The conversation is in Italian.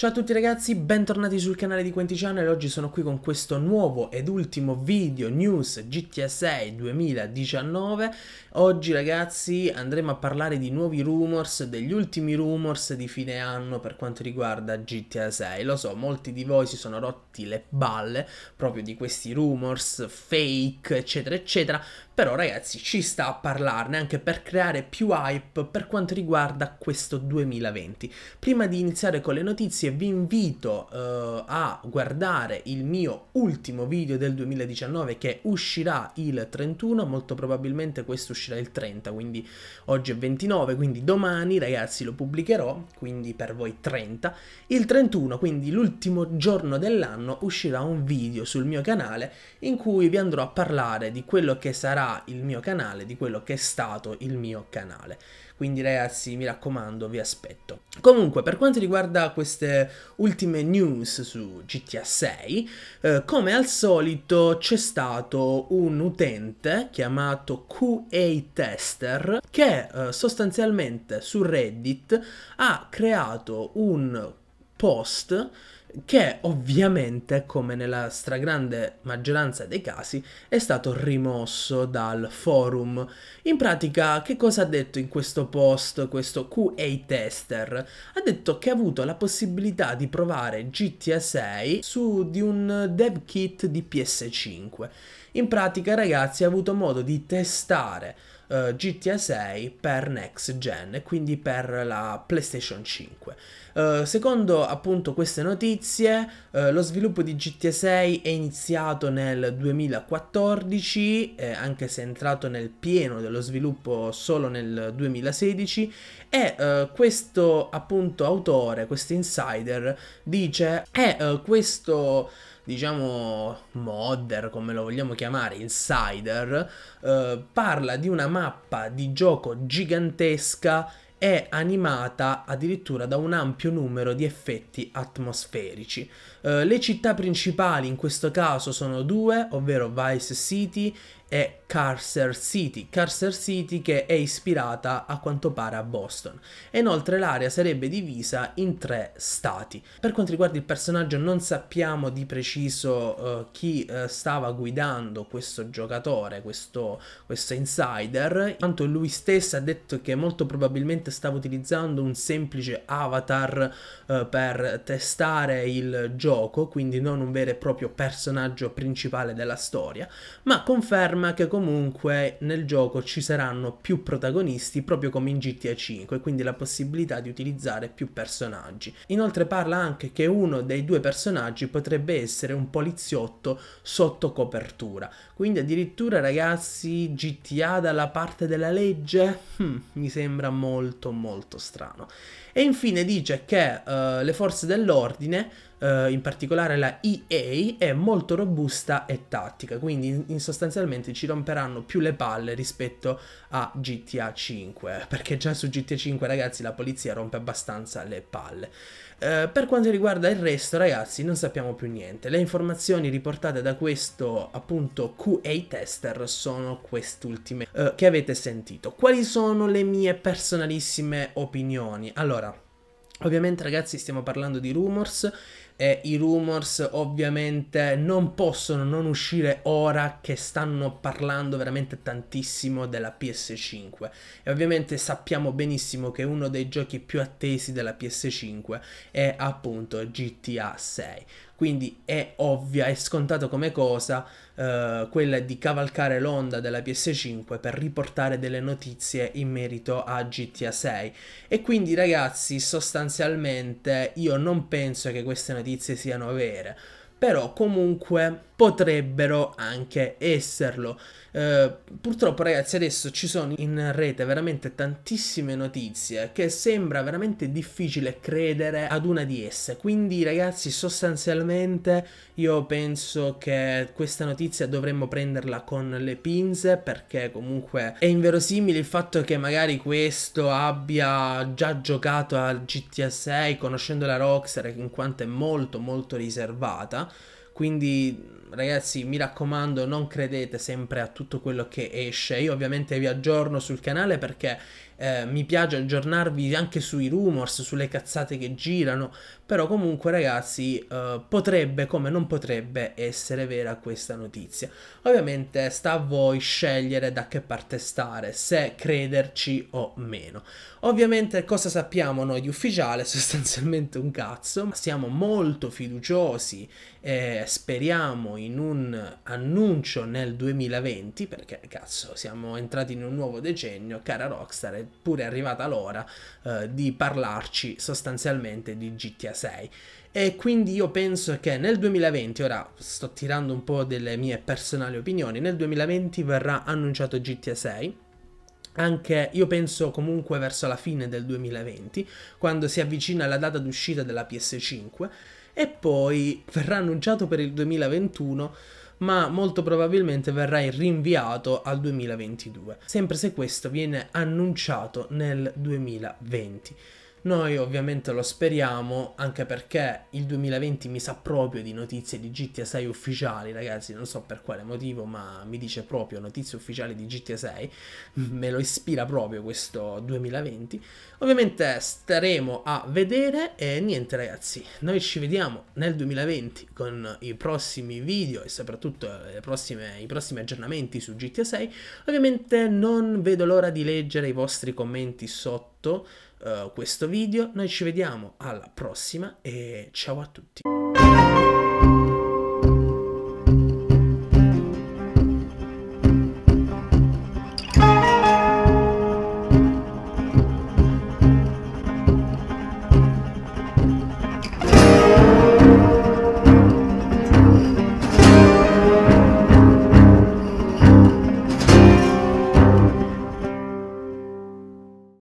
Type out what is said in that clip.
Ciao a tutti ragazzi, bentornati sul canale di Quenti Channel, oggi sono qui con questo nuovo ed ultimo video news GTA 6 2019 Oggi ragazzi andremo a parlare di nuovi rumors, degli ultimi rumors di fine anno per quanto riguarda GTA 6 Lo so, molti di voi si sono rotti le balle proprio di questi rumors fake eccetera eccetera Però ragazzi ci sta a parlarne anche per creare più hype per quanto riguarda questo 2020 Prima di iniziare con le notizie vi invito uh, a guardare il mio ultimo video del 2019 che uscirà il 31, molto probabilmente questo uscirà il 30, quindi oggi è 29, quindi domani ragazzi lo pubblicherò, quindi per voi 30. Il 31, quindi l'ultimo giorno dell'anno, uscirà un video sul mio canale in cui vi andrò a parlare di quello che sarà il mio canale, di quello che è stato il mio canale. Quindi ragazzi, mi raccomando, vi aspetto. Comunque, per quanto riguarda queste ultime news su GTA 6, eh, come al solito c'è stato un utente chiamato QA Tester che eh, sostanzialmente su Reddit ha creato un post che ovviamente, come nella stragrande maggioranza dei casi, è stato rimosso dal forum. In pratica, che cosa ha detto in questo post questo QA tester? Ha detto che ha avuto la possibilità di provare GTA 6 su di un dev kit di PS5. In pratica, ragazzi, ha avuto modo di testare uh, eh, GTA 6 per next gen e quindi per la PlayStation 5. Uh, eh, secondo appunto queste notizie, uh, lo sviluppo di GTA 6 è iniziato nel 2014, eh, anche se è entrato nel pieno dello sviluppo solo nel 2016 e questo appunto autore, questo insider dice "È questo diciamo modder, come lo vogliamo chiamare, insider, eh, parla di una mappa di gioco gigantesca è animata addirittura da un ampio numero di effetti atmosferici. Eh, le città principali in questo caso sono due, ovvero Vice City è Carcer City, Carcer City che è ispirata a quanto pare a Boston. E inoltre l'area sarebbe divisa in tre stati. Per quanto riguarda il personaggio non sappiamo di preciso uh, chi uh, stava guidando questo giocatore, questo, questo insider, tanto lui stesso ha detto che molto probabilmente stava utilizzando un semplice avatar uh, per testare il gioco, quindi non un vero e proprio personaggio principale della storia, ma conferma conferma che comunque nel gioco ci saranno più protagonisti proprio come in GTA 5, quindi la possibilità di utilizzare più personaggi. Inoltre parla anche che uno dei due personaggi potrebbe essere un poliziotto sotto copertura, quindi addirittura ragazzi GTA dalla parte della legge hmm, mi sembra molto molto strano. E infine dice che uh, le forze dell'ordine eh, in particolare la EA, è molto robusta e tattica, quindi in, sostanzialmente ci romperanno più le palle rispetto a GTA 5, perché già su GTA 5 ragazzi la polizia rompe abbastanza le palle. Eh, per quanto riguarda il resto ragazzi non sappiamo più niente, le informazioni riportate da questo appunto QA tester sono quest'ultime eh, che avete sentito. Quali sono le mie personalissime opinioni? Allora, Ovviamente ragazzi stiamo parlando di rumors, e i rumors ovviamente non possono non uscire ora che stanno parlando veramente tantissimo della PS5 e ovviamente sappiamo benissimo che uno dei giochi più attesi della PS5 è appunto GTA 6 quindi è ovvia, è scontato come cosa eh, quella di cavalcare l'onda della PS5 per riportare delle notizie in merito a GTA 6. E quindi ragazzi, sostanzialmente io non penso che queste notizie siano vere però comunque potrebbero anche esserlo. Eh, purtroppo ragazzi adesso ci sono in rete veramente tantissime notizie che sembra veramente difficile credere ad una di esse, quindi ragazzi sostanzialmente io penso che questa notizia dovremmo prenderla con le pinze perché comunque è inverosimile il fatto che magari questo abbia già giocato al GTA 6 conoscendo la Rockstar in quanto è molto molto riservata quindi ragazzi mi raccomando non credete sempre a tutto quello che esce. Io ovviamente vi aggiorno sul canale perché eh, mi piace aggiornarvi anche sui rumors, sulle cazzate che girano, però comunque ragazzi eh, potrebbe come non potrebbe essere vera questa notizia. Ovviamente sta a voi scegliere da che parte stare, se crederci o meno. Ovviamente cosa sappiamo noi di ufficiale? Sostanzialmente un cazzo, siamo molto fiduciosi e speriamo in un annuncio nel 2020 perché cazzo siamo entrati in un nuovo decennio, cara Rockstar, pure arrivata l'ora eh, di parlarci sostanzialmente di GTA 6. E quindi io penso che nel 2020, ora sto tirando un po' delle mie personali opinioni, nel 2020 verrà annunciato GTA 6 anche io penso comunque verso la fine del 2020, quando si avvicina la data d'uscita della PS5, e poi verrà annunciato per il 2021 ma molto probabilmente verrai rinviato al 2022, sempre se questo viene annunciato nel 2020. Noi ovviamente lo speriamo, anche perché il 2020 mi sa proprio di notizie di GTA 6 ufficiali, ragazzi, non so per quale motivo, ma mi dice proprio notizie ufficiali di GTA 6, me lo ispira proprio questo 2020. Ovviamente staremo a vedere e niente ragazzi, noi ci vediamo nel 2020 con i prossimi video e soprattutto prossime, i prossimi aggiornamenti su GTA 6. Ovviamente non vedo l'ora di leggere i vostri commenti sotto eh, questo video. Noi ci vediamo alla prossima e ciao a tutti.